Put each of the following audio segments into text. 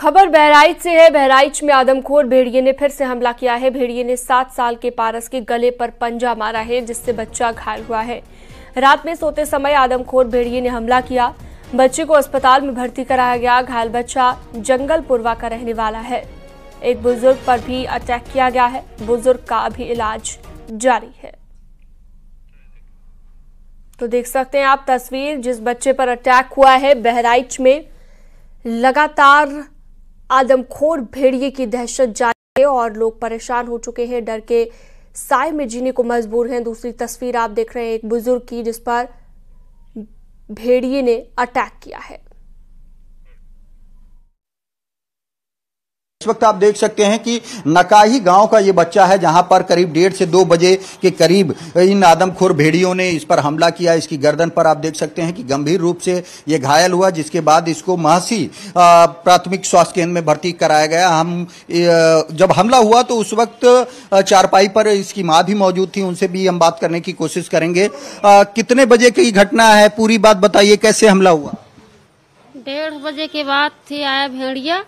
खबर बहराइच से है बहराइच में आदमखोर भेड़िए ने फिर से हमला किया है भेड़िए ने सात साल के पारस के गले पर पंजा मारा है जिससे बच्चा घायल हुआ है रात में सोते समय आदमखोर भेड़िए ने हमला किया बच्चे को अस्पताल में भर्ती कराया गया घायल बच्चा जंगलपुरवा का रहने वाला है एक बुजुर्ग पर भी अटैक किया गया है बुजुर्ग का अभी इलाज जारी है तो देख सकते हैं आप तस्वीर जिस बच्चे पर अटैक हुआ है बहराइच में लगातार आदमखोर भेड़िए की दहशत जारी है और लोग परेशान हो चुके हैं डर के साय में जीने को मजबूर हैं दूसरी तस्वीर आप देख रहे हैं एक बुजुर्ग की जिस पर भेड़िए ने अटैक किया है इस वक्त आप देख सकते हैं कि नकाही गांव का ये बच्चा है जहां पर करीब डेढ़ से दो बजे के करीब इन आदमखोर भेड़ियों ने इस पर हमला किया इसकी गर्दन पर आप देख सकते हैं कि गंभीर रूप से ये घायल हुआ जिसके बाद इसको महसी प्राथमिक स्वास्थ्य केंद्र में भर्ती कराया गया हम जब हमला हुआ तो उस वक्त चारपाई पर इसकी माँ भी मौजूद थी उनसे भी हम बात करने की कोशिश करेंगे कितने बजे की घटना है पूरी बात बताइए कैसे हमला हुआ डेढ़ बजे के बाद थी आया भेड़िया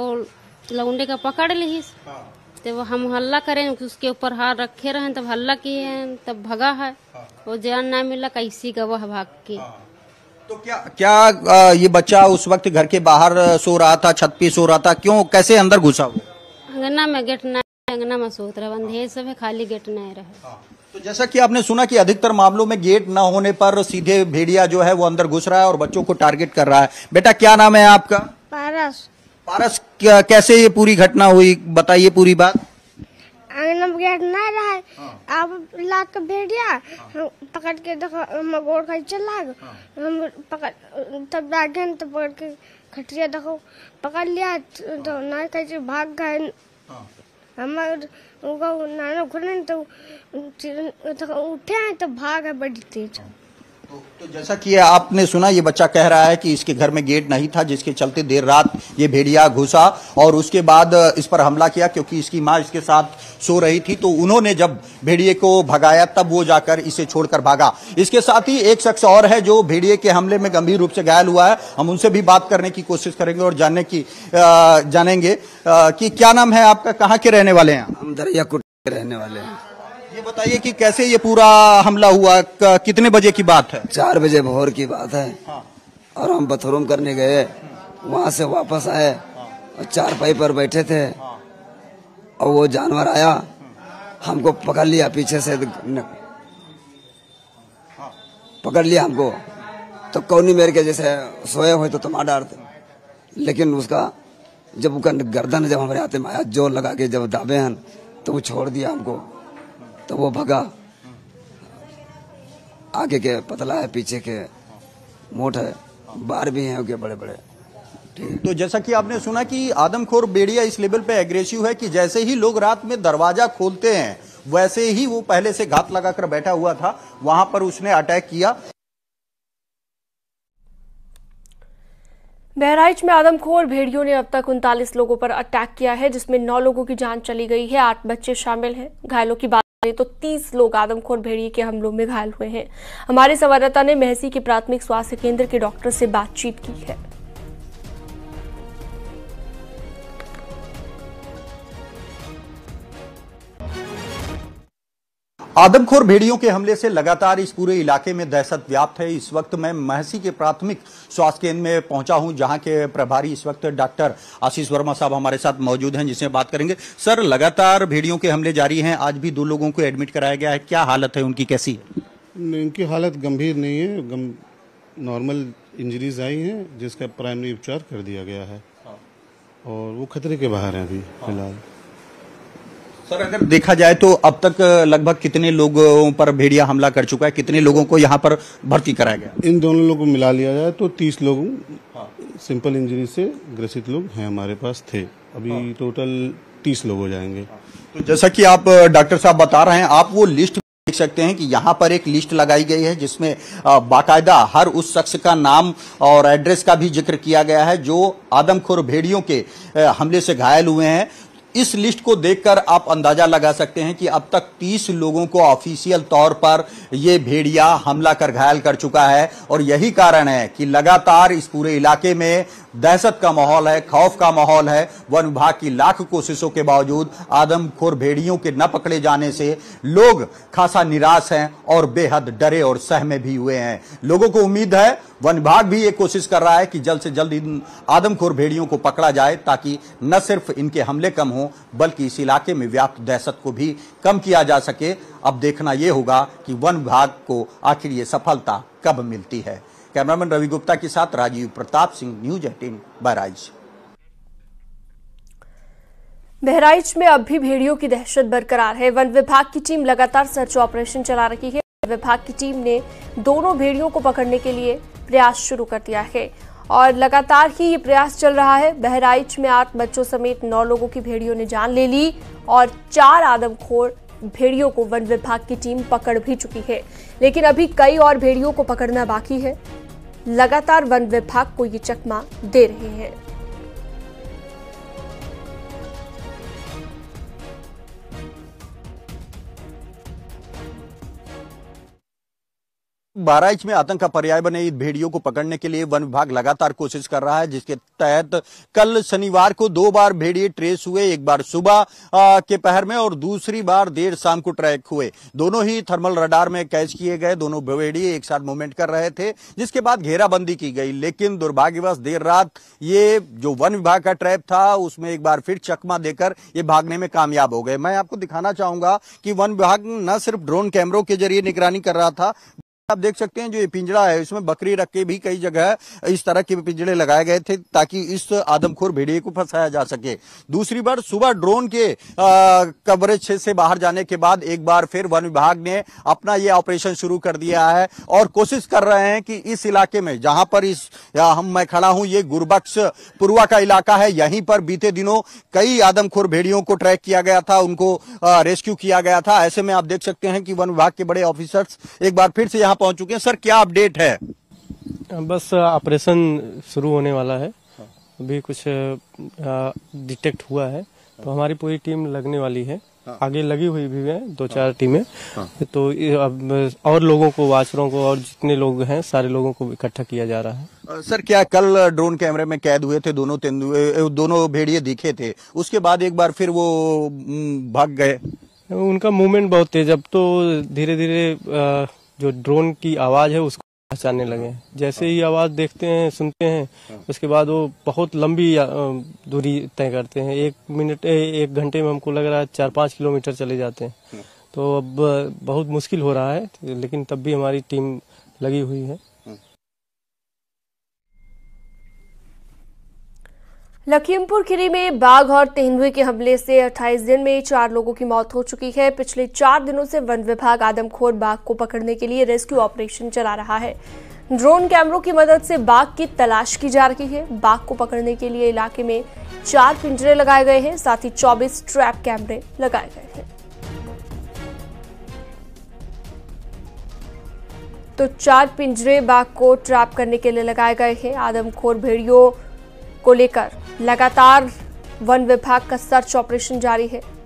और मतलब उंडे का पकड़ ली हाँ। तो वो हम हल्ला करें उसके ऊपर हार रखे रहे तब हल्ला किए हैं तब भगा है हाँ। वो जान ना मिला कैसी का वह भाग की हाँ। तो क्या क्या ये बच्चा उस वक्त घर के बाहर सो रहा था छत पे सो रहा था क्यों कैसे अंदर घुसा वो अंगना में गेट नंगना अंगना में सोत रहा अंधे सब है खाली गेट न रहा तो जैसा कि आपने सुना कि अधिकतर मामलों में गेट न होने पर सीधे भेड़िया जो है वो अंदर घुस रहा है और बच्चों को टारगेट कर रहा है बेटा क्या नाम है आपका पारस पारस क्या, कैसे ये पूरी घटना हुई बताइए पूरी बात रहा हाँ। तो भेड़िया पकड़ के देखो चला हाँ। हम तब तब तो पकड़ के खटिया देखो पकड़ लिया तो हाँ। ना भाग गए हमारे नाना तो उठे तो भाग है बड़ी तेज तो, तो, जैसा कि आपने सुना ये बच्चा कह रहा है कि इसके घर में गेट नहीं था जिसके चलते देर रात ये भेड़िया घुसा और उसके बाद इस पर हमला किया क्योंकि इसकी माँ इसके साथ सो रही थी तो उन्होंने जब भेड़िए को भगाया तब वो जाकर इसे छोड़कर भागा इसके साथ ही एक शख्स और है जो भेड़िए के हमले में गंभीर रूप से घायल हुआ है हम उनसे भी बात करने की कोशिश करेंगे और जानने की जानेंगे कि क्या नाम है आपका कहाँ के रहने वाले हैं हम दरिया के रहने वाले हैं ये बताइए कि कैसे ये पूरा हमला हुआ कितने बजे की बात है चार बजे भोर की बात है हाँ। और हम बथरूम करने गए वहाँ से वापस आए और पाई पर बैठे थे हाँ। और वो जानवर आया हमको पकड़ लिया पीछे से हाँ। पकड़ लिया हमको तो कौनी मेर के जैसे सोए हुए तो तुम्हारा डालते लेकिन उसका जब उसका गर्दन जब हमारे हाथ में आया जोर लगा के जब दाबे हैं तो वो छोड़ दिया हमको तो वो भगा आगे के पतला है पीछे के मोट है बार भी हैं उनके बड़े बड़े तो जैसा कि आपने सुना कि आदमखोर बेड़िया इस लेवल पे एग्रेसिव है कि जैसे ही लोग रात में दरवाजा खोलते हैं वैसे ही वो पहले से घात लगाकर बैठा हुआ था वहां पर उसने अटैक किया बहराइच में आदमखोर भेड़ियों ने अब तक उनतालीस लोगों पर अटैक किया है जिसमें नौ लोगों की जान चली गई है आठ बच्चे शामिल हैं घायलों की बात तो 30 लोग आदमखोर भेड़िए के हमलों में घायल हुए हैं हमारे संवाददाता ने महसी के प्राथमिक स्वास्थ्य केंद्र के डॉक्टर से बातचीत की है आदमखोर भेड़ियों के हमले से लगातार इस पूरे इलाके में दहशत व्याप्त है इस वक्त मैं महसी के प्राथमिक स्वास्थ्य केंद्र में पहुंचा हूं जहां के प्रभारी इस वक्त डॉक्टर आशीष वर्मा साहब हमारे साथ मौजूद हैं जिससे बात करेंगे सर लगातार भेड़ियों के हमले जारी हैं आज भी दो लोगों को एडमिट कराया गया है क्या हालत है उनकी कैसी है इनकी हालत गंभीर नहीं है गम... नॉर्मल इंजरीज आई हैं जिसका प्राइमरी उपचार कर दिया गया है हाँ। और वो खतरे के बाहर हैं अभी हाँ। फिलहाल सर अगर देखा जाए तो अब तक लगभग कितने लोगों पर भेड़िया हमला कर चुका है कितने लोगों को यहाँ पर भर्ती कराया गया इन दोनों लोगों को मिला लिया जाए तो तीस लोग हाँ। सिंपल इंजरी से ग्रसित लोग हैं हमारे पास थे अभी हाँ। टोटल तीस लोग हो जाएंगे हाँ। तो जैसा कि आप डॉक्टर साहब बता रहे हैं आप वो लिस्ट देख सकते हैं कि यहाँ पर एक लिस्ट लगाई गई है जिसमें बाकायदा हर उस शख्स का नाम और एड्रेस का भी जिक्र किया गया है जो आदमखोर भेड़ियों के हमले से घायल हुए हैं इस लिस्ट को देखकर आप अंदाजा लगा सकते हैं कि अब तक 30 लोगों को ऑफिशियल तौर पर यह भेड़िया हमला कर घायल कर चुका है और यही कारण है कि लगातार इस पूरे इलाके में दहशत का माहौल है खौफ का माहौल है वन विभाग की लाख कोशिशों के बावजूद आदमखोर भेड़ियों के न पकड़े जाने से लोग खासा निराश हैं और बेहद डरे और सहमे भी हुए हैं लोगों को उम्मीद है वन विभाग भी ये कोशिश कर रहा है कि जल्द से जल्द इन आदमखोर भेड़ियों को पकड़ा जाए ताकि न सिर्फ इनके हमले कम हो हों बल्कि इस इलाके में व्याप्त दहशत को भी कम किया जा सके अब देखना ये होगा कि वन विभाग को आखिर ये सफलता कब मिलती है कैमरामैन रवि गुप्ता के साथ राजीव प्रताप सिंह न्यूज एटीन बहराइच बहराइच में अब भी भेड़ियों की दहशत बरकरार है वन विभाग की टीम लगातार सर्च ऑपरेशन चला रही है विभाग की टीम ने दोनों भेड़ियों को पकड़ने के लिए प्रयास शुरू कर दिया है और लगातार ही ये प्रयास चल रहा है बहराइच में आठ बच्चों समेत नौ लोगों की भेड़ियों ने जान ले ली और चार आदमखोर भेड़ियों को वन विभाग की टीम पकड़ भी चुकी है लेकिन अभी कई और भेड़ियों को पकड़ना बाकी है लगातार वन विभाग को ये चकमा दे रहे हैं बहराइच में आतंक का पर्याय बने ईद भेड़ियों को पकड़ने के लिए वन विभाग लगातार कोशिश कर रहा है जिसके तहत कल शनिवार को दो बार भेड़िए ट्रेस हुए एक बार सुबह के पहर में और दूसरी बार देर शाम को ट्रैक हुए दोनों ही थर्मल रडार में कैच किए गए दोनों भेड़िए एक साथ मूवमेंट कर रहे थे जिसके बाद घेराबंदी की गई लेकिन दुर्भाग्यवश देर रात ये जो वन विभाग का ट्रैप था उसमें एक बार फिर चकमा देकर ये भागने में कामयाब हो गए मैं आपको दिखाना चाहूंगा कि वन विभाग न सिर्फ ड्रोन कैमरों के जरिए निगरानी कर रहा था आप देख सकते हैं जो ये पिंजरा है इसमें बकरी रख के भी कई जगह इस तरह के पिंजरे लगाए गए थे ताकि इस आदमखोर भेड़िए को फंसाया जा सके दूसरी बार सुबह ड्रोन के कवरेज से बाहर जाने के बाद एक बार फिर वन विभाग ने अपना ये ऑपरेशन शुरू कर दिया है और कोशिश कर रहे हैं कि इस इलाके में जहां पर इस हम मैं खड़ा हूं ये गुरबक्स पुरवा का इलाका है यहीं पर बीते दिनों कई आदमखोर भेड़ियों को ट्रैक किया गया था उनको रेस्क्यू किया गया था ऐसे में आप देख सकते हैं कि वन विभाग के बड़े ऑफिसर्स एक बार फिर से यहां पहुंच चुके हैं सर क्या अपडेट है बस ऑपरेशन शुरू होने वाला है अभी कुछ डिटेक्ट हुआ है तो हाँ। हमारी पूरी टीम लगने वाली है हाँ। आगे लगी हुई भी है दो हाँ। चार टीमें तो अब और लोगों को वाचरों को और जितने लोग हैं सारे लोगों को इकट्ठा किया जा रहा है सर क्या कल ड्रोन कैमरे में कैद हुए थे दोनों तेंदुए दोनों भेड़िए दिखे थे उसके बाद एक बार फिर वो भाग गए उनका मूवमेंट बहुत तेज अब तो धीरे धीरे जो ड्रोन की आवाज है उसको पहचानने लगे जैसे ही आवाज देखते हैं सुनते हैं हाँ। उसके बाद वो बहुत लंबी दूरी तय करते हैं एक मिनट एक घंटे में हमको लग रहा है चार पाँच किलोमीटर चले जाते हैं हाँ। तो अब बहुत मुश्किल हो रहा है लेकिन तब भी हमारी टीम लगी हुई है लखीमपुर खीरी में बाघ और तेंदुए के हमले से 28 दिन में चार लोगों की मौत हो चुकी है पिछले चार दिनों से वन विभाग आदमखोर बाघ को पकड़ने के लिए रेस्क्यू ऑपरेशन चला रहा है ड्रोन कैमरों की मदद से बाघ की तलाश की जा रही है बाघ को पकड़ने के लिए इलाके में चार पिंजरे लगाए गए हैं साथ ही चौबीस ट्रैप कैमरे लगाए गए हैं तो चार पिंजरे बाघ को ट्रैप करने के लिए लगाए गए हैं आदमखोर भेड़ियों को लेकर लगातार वन विभाग का सर्च ऑपरेशन जारी है